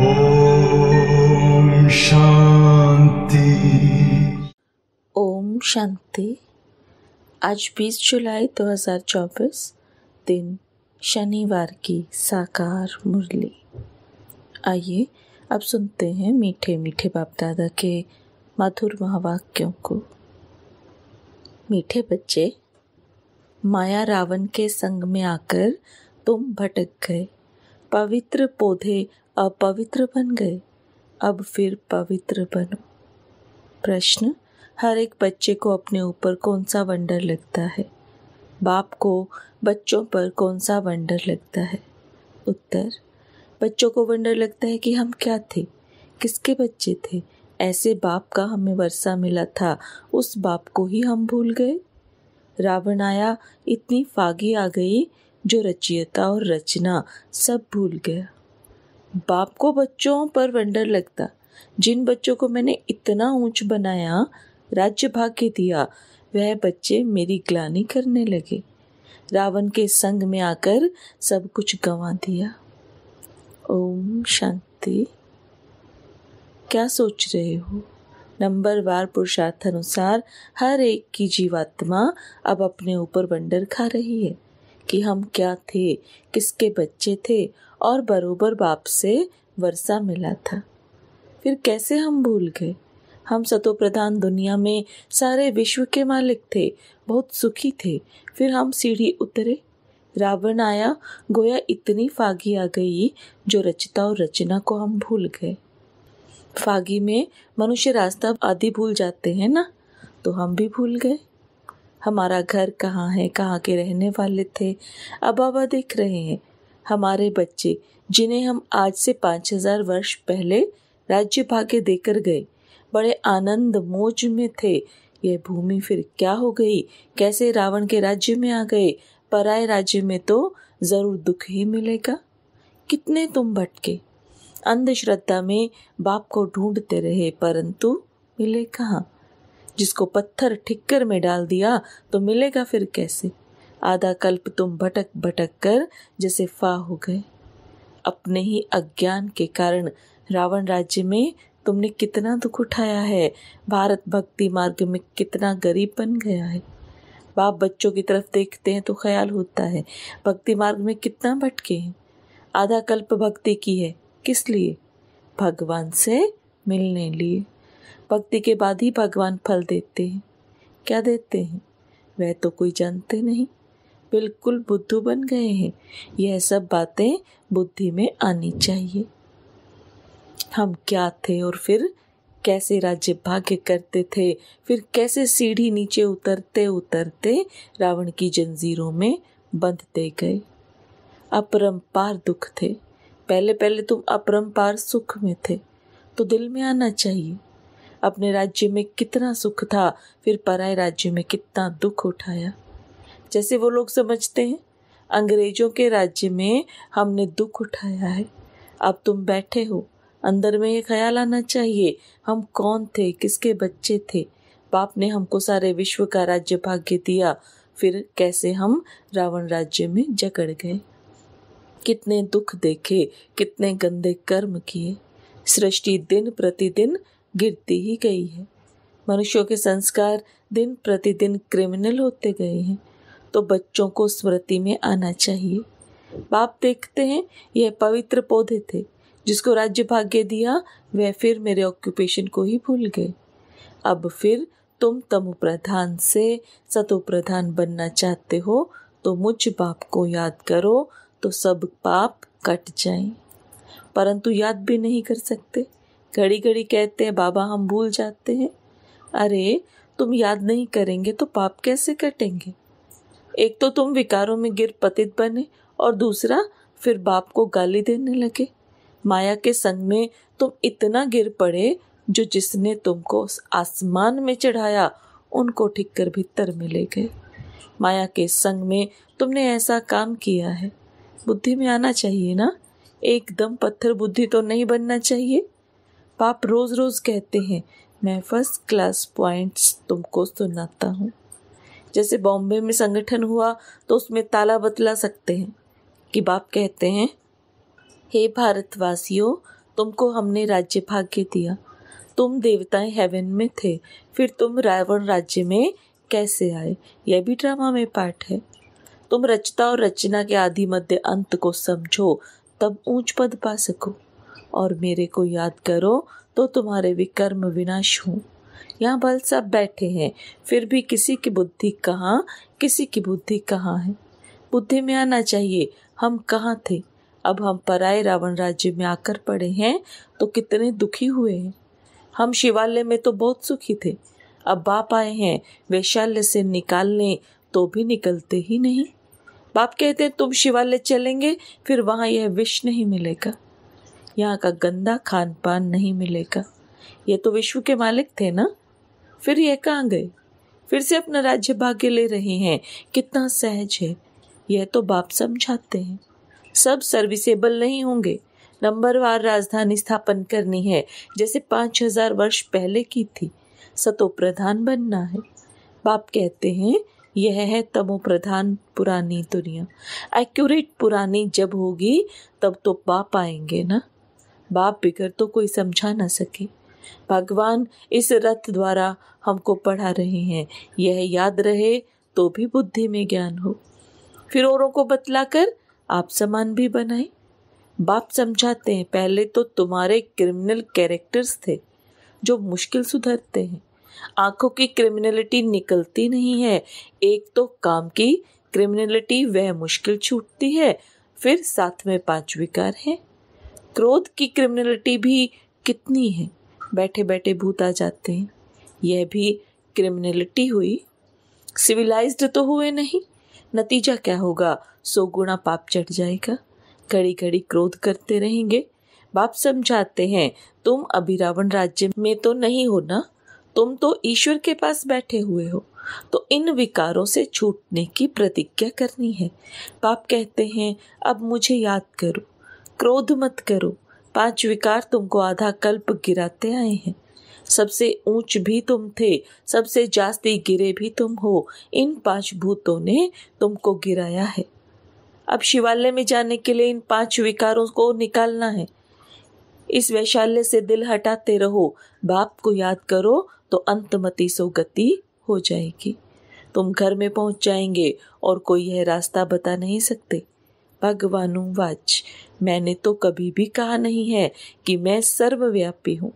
ओम शांति शांति आज 20 जुलाई 2024 दिन शनिवार की साकार मुरली आइए अब सुनते हैं मीठे मीठे बाप दादा के मधुर महावाक्यों को मीठे बच्चे माया रावण के संग में आकर तुम भटक गए पवित्र पौधे अपवित्र बन गए अब फिर पवित्र बनो प्रश्न हर एक बच्चे को अपने ऊपर कौन सा वंडर लगता है बाप को बच्चों पर कौन सा वंडर लगता है उत्तर बच्चों को वंडर लगता है कि हम क्या थे किसके बच्चे थे ऐसे बाप का हमें वर्षा मिला था उस बाप को ही हम भूल गए रावण आया इतनी फागी आ गई जो रचयिता और रचना सब भूल गया बाप को बच्चों पर वंडर लगता जिन बच्चों को मैंने इतना ऊंच बनाया राज्य भाग्य दिया वह बच्चे मेरी ग्लानी करने लगे रावण के संग में आकर सब कुछ गंवा दिया ओम शांति क्या सोच रहे हो नंबरवार पुरुषार्थ अनुसार हर एक की जीवात्मा अब अपने ऊपर वंडर खा रही है कि हम क्या थे किसके बच्चे थे और बरोबर बाप से वर्षा मिला था फिर कैसे हम भूल गए हम सतो प्रधान दुनिया में सारे विश्व के मालिक थे बहुत सुखी थे फिर हम सीढ़ी उतरे रावण आया गोया इतनी फागी आ गई जो रचता और रचना को हम भूल गए फागी में मनुष्य रास्ता आदि भूल जाते हैं ना तो हम भी भूल गए हमारा घर कहाँ है कहाँ के रहने वाले थे अब अब देख रहे हैं हमारे बच्चे जिन्हें हम आज से पाँच हजार वर्ष पहले राज्य भाग्य देकर गए बड़े आनंद मोज में थे ये भूमि फिर क्या हो गई कैसे रावण के राज्य में आ गए पराए राज्य में तो जरूर दुख ही मिलेगा कितने तुम भटके अंधश्रद्धा में बाप को ढूंढते रहे परंतु मिले कहाँ जिसको पत्थर ठिक्कर में डाल दिया तो मिलेगा फिर कैसे आधा कल्प तुम भटक भटक कर जैसे फा हो गए अपने ही अज्ञान के कारण रावण राज्य में तुमने कितना दुख उठाया है भारत भक्ति मार्ग में कितना गरीब बन गया है बाप बच्चों की तरफ देखते हैं तो ख्याल होता है भक्ति मार्ग में कितना भटके हैं आधा कल्प भक्ति की है किस लिए भगवान से मिलने लिए भक्ति के बाद ही भगवान फल देते हैं क्या देते हैं वह तो कोई जानते नहीं बिल्कुल बुद्धू बन गए हैं यह सब बातें बुद्धि में आनी चाहिए हम क्या थे और फिर कैसे राज्य भाग्य करते थे फिर कैसे सीढ़ी नीचे उतरते उतरते रावण की जंजीरों में बंधते गए अपरम्पार दुख थे पहले पहले तुम अपरम्पार सुख में थे तो दिल में आना चाहिए अपने राज्य में कितना सुख था फिर पराए राज्य में कितना दुख उठाया जैसे वो लोग समझते हैं अंग्रेजों के राज्य में हमने दुख उठाया है अब तुम बैठे हो अंदर में ये ख्याल आना चाहिए हम कौन थे किसके बच्चे थे बाप ने हमको सारे विश्व का राज्य भाग्य दिया फिर कैसे हम रावण राज्य में जकड़ गए कितने दुख देखे कितने गंदे कर्म किए सृष्टि दिन प्रतिदिन गिरती ही गई है मनुष्यों के संस्कार दिन प्रतिदिन क्रिमिनल होते गए हैं तो बच्चों को स्मृति में आना चाहिए बाप देखते हैं यह पवित्र पौधे थे जिसको राज्य भाग्य दिया वह फिर मेरे ऑक्यूपेशन को ही भूल गए अब फिर तुम तमु प्रधान से सतु प्रधान बनना चाहते हो तो मुझ बाप को याद करो तो सब पाप कट जाए परंतु याद भी नहीं कर सकते घड़ी घड़ी कहते हैं बाबा हम भूल जाते हैं अरे तुम याद नहीं करेंगे तो पाप कैसे कटेंगे एक तो तुम विकारों में गिर पतित बने और दूसरा फिर बाप को गाली देने लगे माया के संग में तुम इतना गिर पड़े जो जिसने तुमको आसमान में चढ़ाया उनको ठीक कर भीतर में ले गए माया के संग में तुमने ऐसा काम किया है बुद्धि में आना चाहिए ना एकदम पत्थर बुद्धि तो नहीं बनना चाहिए बाप रोज़ रोज़ कहते हैं मैं फर्स्ट क्लास पॉइंट्स तुमको सुनाता हूँ जैसे बॉम्बे में संगठन हुआ तो उसमें ताला बतला सकते हैं कि बाप कहते हैं हे भारतवासियों तुमको हमने राज्य भाग्य दिया तुम देवताएं हेवन में थे फिर तुम रावण राज्य में कैसे आए यह भी ड्रामा में पाठ है तुम रचता और रचना के आदि मध्य अंत को समझो तब ऊंच पद पा सको और मेरे को याद करो तो तुम्हारे विकर्म विनाश हूँ यहाँ बल सब बैठे हैं फिर भी किसी की बुद्धि कहाँ किसी की बुद्धि कहाँ है बुद्धि में आना चाहिए हम कहाँ थे अब हम पराए रावण राज्य में आकर पड़े हैं तो कितने दुखी हुए हैं हम शिवालय में तो बहुत सुखी थे अब बाप आए हैं वैशाल्य से निकालने तो भी निकलते ही नहीं बाप कहते तुम शिवालय चलेंगे फिर वहाँ यह विष नहीं मिलेगा यहाँ का गंदा खान पान नहीं मिलेगा ये तो विश्व के मालिक थे ना फिर ये कहाँ गए फिर से अपना राज्य भाग्य ले रहे हैं कितना सहज है यह तो बाप समझाते हैं सब सर्विसेबल नहीं होंगे नंबरवार राजधानी स्थापन करनी है जैसे पाँच हजार वर्ष पहले की थी सतो प्रधान बनना है बाप कहते हैं यह है तमो प्रधान पुरानी दुनिया एक्यूरेट पुरानी जब होगी तब तो बाप आएंगे ना बाप बिगर तो कोई समझा ना सके भगवान इस रथ द्वारा हमको पढ़ा रहे हैं यह याद रहे तो भी बुद्धि में ज्ञान हो फिर औरों को बतलाकर आप समान भी बनाए बाप समझाते हैं पहले तो तुम्हारे क्रिमिनल कैरेक्टर्स थे जो मुश्किल सुधरते हैं आंखों की क्रिमिनलिटी निकलती नहीं है एक तो काम की क्रिमिनलिटी वह मुश्किल छूटती है फिर साथ में पांच विकार हैं क्रोध की क्रिमिनलिटी भी कितनी है बैठे बैठे भूत आ जाते हैं यह भी क्रिमिनलिटी हुई सिविलाइज्ड तो हुए नहीं नतीजा क्या होगा सो गुणा पाप चढ़ जाएगा घड़ी घड़ी क्रोध करते रहेंगे बाप समझाते हैं तुम अभी रावण राज्य में तो नहीं हो ना तुम तो ईश्वर के पास बैठे हुए हो तो इन विकारों से छूटने की प्रतिज्ञा करनी है पाप कहते हैं अब मुझे याद करो क्रोध मत करो पांच विकार तुमको आधा कल्प गिराते आए हैं सबसे ऊंच भी तुम थे सबसे जास्ती गिरे भी तुम हो इन पांच भूतों ने तुमको गिराया है अब शिवालय में जाने के लिए इन पांच विकारों को निकालना है इस वैशाल्य से दिल हटाते रहो बाप को याद करो तो सो गति हो जाएगी तुम घर में पहुंच जाएंगे और कोई यह रास्ता बता नहीं सकते भगवानुवाच मैंने तो कभी भी कहा नहीं है कि मैं सर्वव्यापी हूँ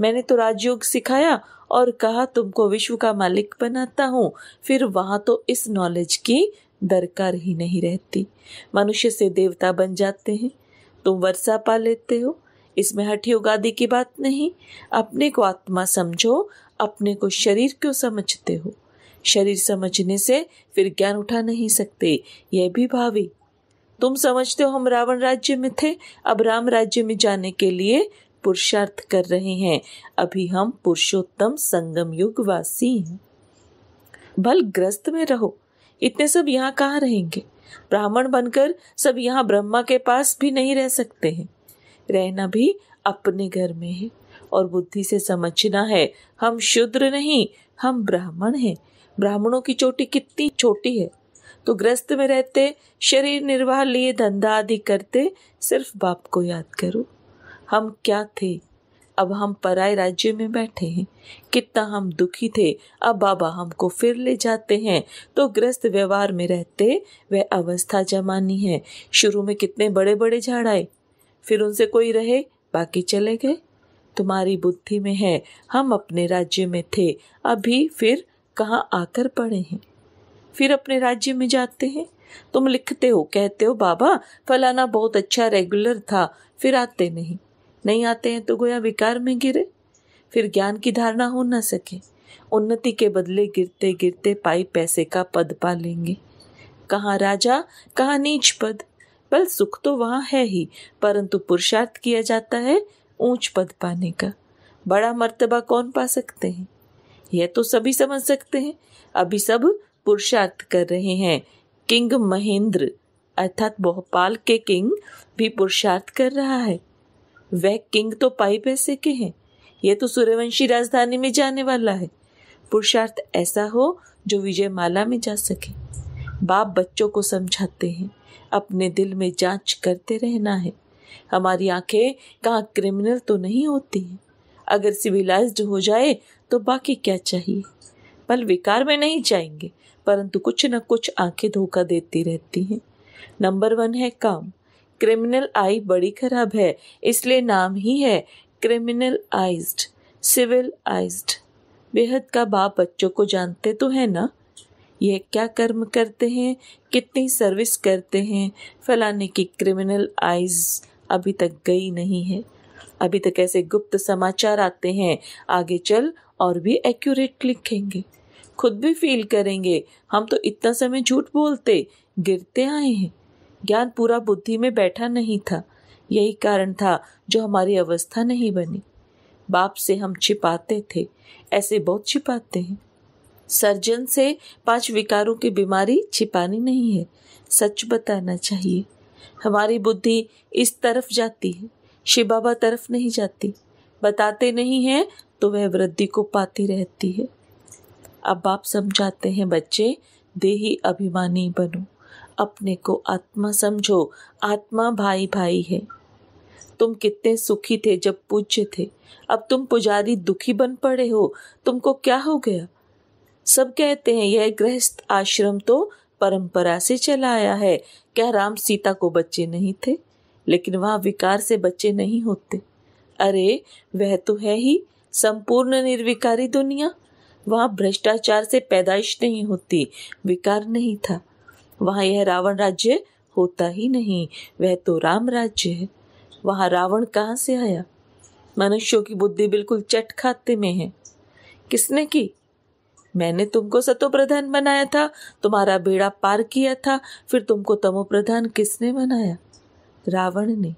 मैंने तो राजयोग सिखाया और कहा तुमको विश्व का मालिक बनाता हूँ फिर वहाँ तो इस नॉलेज की दरकार ही नहीं रहती मनुष्य से देवता बन जाते हैं तुम वर्षा पा लेते हो इसमें हठी उगादी की बात नहीं अपने को आत्मा समझो अपने को शरीर क्यों समझते हो शरीर समझने से फिर ज्ञान उठा नहीं सकते यह भी भावी तुम समझते हो हम रावण राज्य में थे अब राम राज्य में जाने के लिए पुरुषार्थ कर रहे हैं अभी हम पुरुषोत्तम संगम युग वासी हैं भल ग्रस्त में रहो इतने सब यहाँ कहाँ रहेंगे ब्राह्मण बनकर सब यहाँ ब्रह्मा के पास भी नहीं रह सकते हैं रहना भी अपने घर में है और बुद्धि से समझना है हम शुद्र नहीं हम ब्राह्मण हैं ब्राह्मणों की चोटी कितनी छोटी है तो ग्रस्त में रहते शरीर निर्वाह लिए धंधा आदि करते सिर्फ बाप को याद करो हम क्या थे अब हम पराए राज्य में बैठे हैं कितना हम दुखी थे अब बाबा हमको फिर ले जाते हैं तो ग्रस्त व्यवहार में रहते वह अवस्था जमानी है शुरू में कितने बड़े बड़े झाड़ आए फिर उनसे कोई रहे बाकी चले गए तुम्हारी बुद्धि में है हम अपने राज्य में थे अभी फिर कहाँ आकर पड़े हैं फिर अपने राज्य में जाते हैं तुम लिखते हो कहते हो बाबा फलाना बहुत अच्छा रेगुलर था फिर आते नहीं नहीं आते हैं तो गोया विकार में गिरे फिर ज्ञान की धारणा हो न सके उन्नति के बदले गिरते गिरते पाई पैसे का पद पा लेंगे कहाँ राजा कहाँ नीच पद बल सुख तो वहाँ है ही परंतु पुरुषार्थ किया जाता है ऊंच पद पाने का बड़ा मर्तबा कौन पा सकते हैं यह तो सभी समझ सकते हैं अभी सब पुरुषार्थ कर रहे हैं किंग महेंद्र अर्थात भोपाल के किंग भी पुरुषार्थ कर रहा है वह किंग तो पाई पैसे के हैं यह तो सूर्यवंशी राजधानी में जाने वाला है पुरुषार्थ ऐसा हो जो विजय माला में जा सके बाप बच्चों को समझाते हैं अपने दिल में जांच करते रहना है हमारी आंखें कहाँ क्रिमिनल तो नहीं होती हैं अगर सिविलाइज्ड हो जाए तो बाकी क्या चाहिए पल विकार में नहीं जाएंगे परंतु कुछ न कुछ आंखें धोखा देती रहती हैं नंबर वन है काम क्रिमिनल आई बड़ी खराब है इसलिए नाम ही है क्रिमिनल आइज्ड सिविल आइज्ड बेहद का बाप बच्चों को जानते तो है ना यह क्या कर्म करते हैं कितनी सर्विस करते हैं फलाने की क्रिमिनल आइज अभी तक गई नहीं है अभी तक ऐसे गुप्त समाचार आते हैं आगे चल और भी एक्यूरेट लिखेंगे खुद भी फील करेंगे हम तो इतना समय झूठ बोलते गिरते आए हैं ज्ञान पूरा बुद्धि में बैठा नहीं था यही कारण था जो हमारी अवस्था नहीं बनी बाप से हम छिपाते थे ऐसे बहुत छिपाते हैं सर्जन से पांच विकारों की बीमारी छिपानी नहीं है सच बताना चाहिए हमारी बुद्धि इस तरफ जाती है शिव बाबा तरफ नहीं जाती बताते नहीं हैं तो वह वृद्धि को पाती रहती है अब आप समझाते हैं बच्चे देही अभिमानी बनो अपने को आत्मा समझो आत्मा भाई भाई है तुम कितने सुखी थे जब पूज्य थे अब तुम पुजारी दुखी बन पड़े हो तुमको क्या हो गया सब कहते हैं यह गृहस्थ आश्रम तो परंपरा से चला आया है क्या राम सीता को बच्चे नहीं थे लेकिन वह विकार से बच्चे नहीं होते अरे वह तो है ही संपूर्ण निर्विकारी दुनिया वहाँ भ्रष्टाचार से पैदाइश नहीं होती विकार नहीं था वहाँ यह रावण राज्य होता ही नहीं वह तो राम राज्य है वहाँ रावण कहाँ से आया मनुष्यों की बुद्धि बिल्कुल चट खाते में है किसने की मैंने तुमको सतो प्रधान बनाया था तुम्हारा बेड़ा पार किया था फिर तुमको तमो प्रधान किसने बनाया रावण ने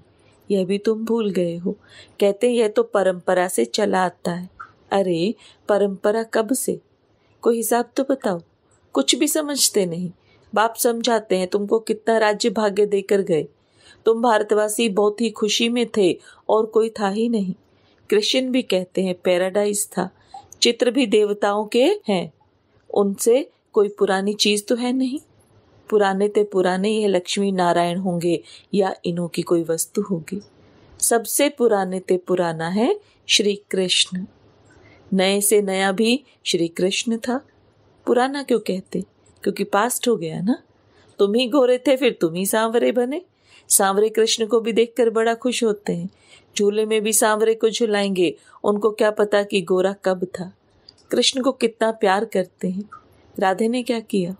यह भी तुम भूल गए हो कहते यह तो परंपरा से चला आता है अरे परंपरा कब से कोई हिसाब तो बताओ कुछ भी समझते नहीं बाप समझाते हैं तुमको कितना राज्य भाग्य देकर गए तुम भारतवासी बहुत ही खुशी में थे और कोई था ही नहीं कृष्ण भी कहते हैं पैराडाइज था चित्र भी देवताओं के हैं उनसे कोई पुरानी चीज तो है नहीं पुराने ते पुराने यह लक्ष्मी नारायण होंगे या इन्हों की कोई वस्तु होगी सबसे पुराने ते पुराना है श्री कृष्ण नए से नया भी श्री कृष्ण था पुराना क्यों कहते क्योंकि पास्ट हो गया ना तुम ही गोरे थे फिर तुम ही सांवरे बने सांवरे कृष्ण को भी देखकर बड़ा खुश होते हैं झूले में भी सांवरे को झुलाएंगे उनको क्या पता कि गोरा कब था कृष्ण को कितना प्यार करते हैं राधे ने क्या किया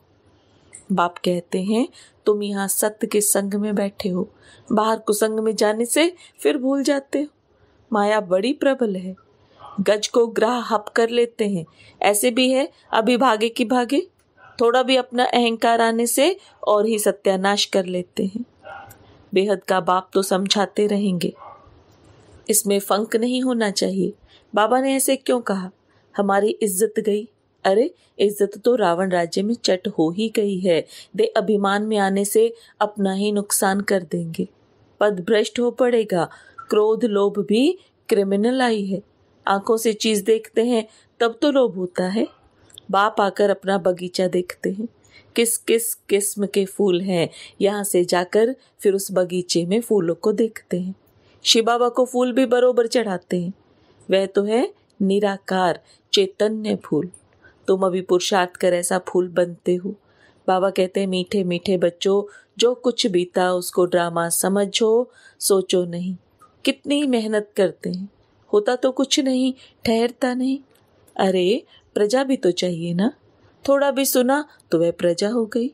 बाप कहते हैं तुम यहाँ सत्य के संग में बैठे हो बाहर कुसंग में जाने से फिर भूल जाते हो माया बड़ी प्रबल है गज को ग्रह हप कर लेते हैं ऐसे भी है अभी भागे की भागे थोड़ा भी अपना अहंकार आने से और ही सत्यानाश कर लेते हैं बेहद का बाप तो समझाते रहेंगे इसमें फंक नहीं होना चाहिए बाबा ने ऐसे क्यों कहा हमारी इज्जत गई अरे इज्जत तो रावण राज्य में चट हो ही गई है दे अभिमान में आने से अपना ही नुकसान कर देंगे पद भ्रष्ट हो पड़ेगा क्रोध लोभ भी क्रिमिनल आई है आंखों से चीज़ देखते हैं तब तो लोभ होता है बाप आकर अपना बगीचा देखते हैं किस किस किस्म के फूल हैं यहाँ से जाकर फिर उस बगीचे में फूलों को देखते हैं शिव बाबा को फूल भी बरोबर चढ़ाते हैं वह तो है निराकार चैतन्य फूल तुम अभी पुरुषार्थ कर ऐसा फूल बनते हो बाबा कहते हैं मीठे मीठे बच्चों जो कुछ बीता उसको ड्रामा समझो सोचो नहीं कितनी मेहनत करते हैं होता तो कुछ नहीं ठहरता नहीं अरे प्रजा भी तो चाहिए ना थोड़ा भी सुना तो वह प्रजा हो गई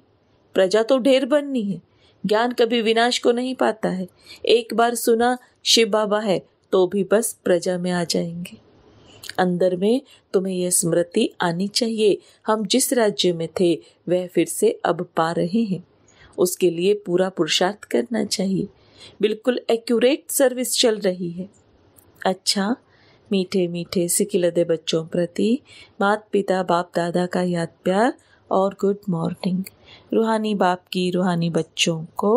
प्रजा तो ढेर बननी है ज्ञान कभी विनाश को नहीं पाता है एक बार सुना शिव बाबा है तो भी बस प्रजा में आ जाएंगे अंदर में तुम्हें यह स्मृति आनी चाहिए हम जिस राज्य में थे वह फिर से अब पा रहे हैं उसके लिए पूरा पुरुषार्थ करना चाहिए बिल्कुल एक्यूरेट सर्विस चल रही है अच्छा मीठे मीठे सिकिलदे बच्चों प्रति मात पिता बाप दादा का याद प्यार और गुड मॉर्निंग रूहानी बाप की रूहानी बच्चों को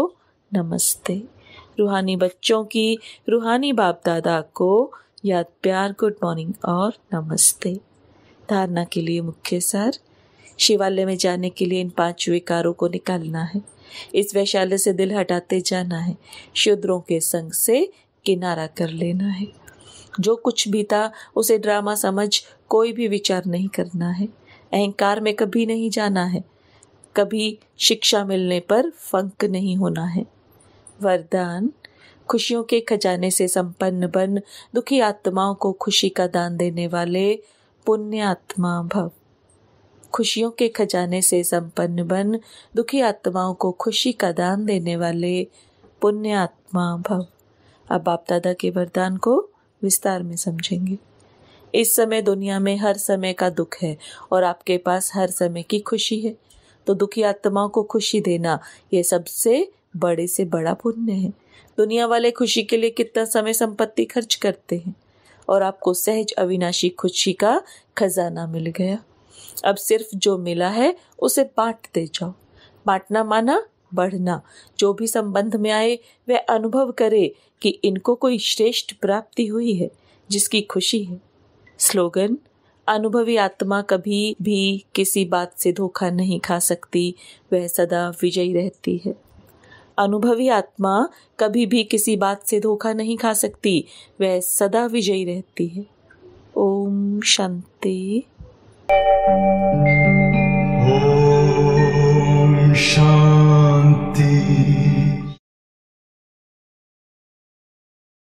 नमस्ते रूहानी बच्चों की रूहानी बाप दादा को याद प्यार गुड मॉर्निंग और नमस्ते धारणा के लिए मुख्य सर शिवालय में जाने के लिए इन पांच विकारों को निकालना है इस वैशाल्य से दिल हटाते जाना है शूद्रों के संग से किनारा कर लेना है जो कुछ भी था उसे ड्रामा समझ कोई भी विचार नहीं करना है अहंकार में कभी नहीं जाना है कभी शिक्षा मिलने पर फंक नहीं होना है वरदान खुशियों के खजाने से संपन्न बन दुखी आत्माओं को खुशी का दान देने वाले पुण्य आत्मा भव खुशियों के खजाने से संपन्न बन दुखी आत्माओं को खुशी का दान देने वाले पुण्य आत्मा भव अब बाप दादा के वरदान को विस्तार में समझेंगे इस समय दुनिया में हर समय का दुख है और आपके पास हर समय की खुशी है तो दुखी आत्माओं को खुशी देना ये सबसे बड़े से बड़ा पुण्य है दुनिया वाले खुशी के लिए कितना समय संपत्ति खर्च करते हैं और आपको सहज अविनाशी खुशी का खजाना मिल गया अब सिर्फ जो मिला है उसे बांटते जाओ बांटना माना बढ़ना जो भी संबंध में आए वह अनुभव करे कि इनको कोई श्रेष्ठ प्राप्ति हुई है जिसकी खुशी है स्लोगन अनुभवी आत्मा कभी भी किसी बात से धोखा नहीं खा सकती वह सदा विजयी रहती है अनुभवी आत्मा कभी भी किसी बात से धोखा नहीं खा सकती वह सदा विजयी रहती है ओम शांति ओम शांति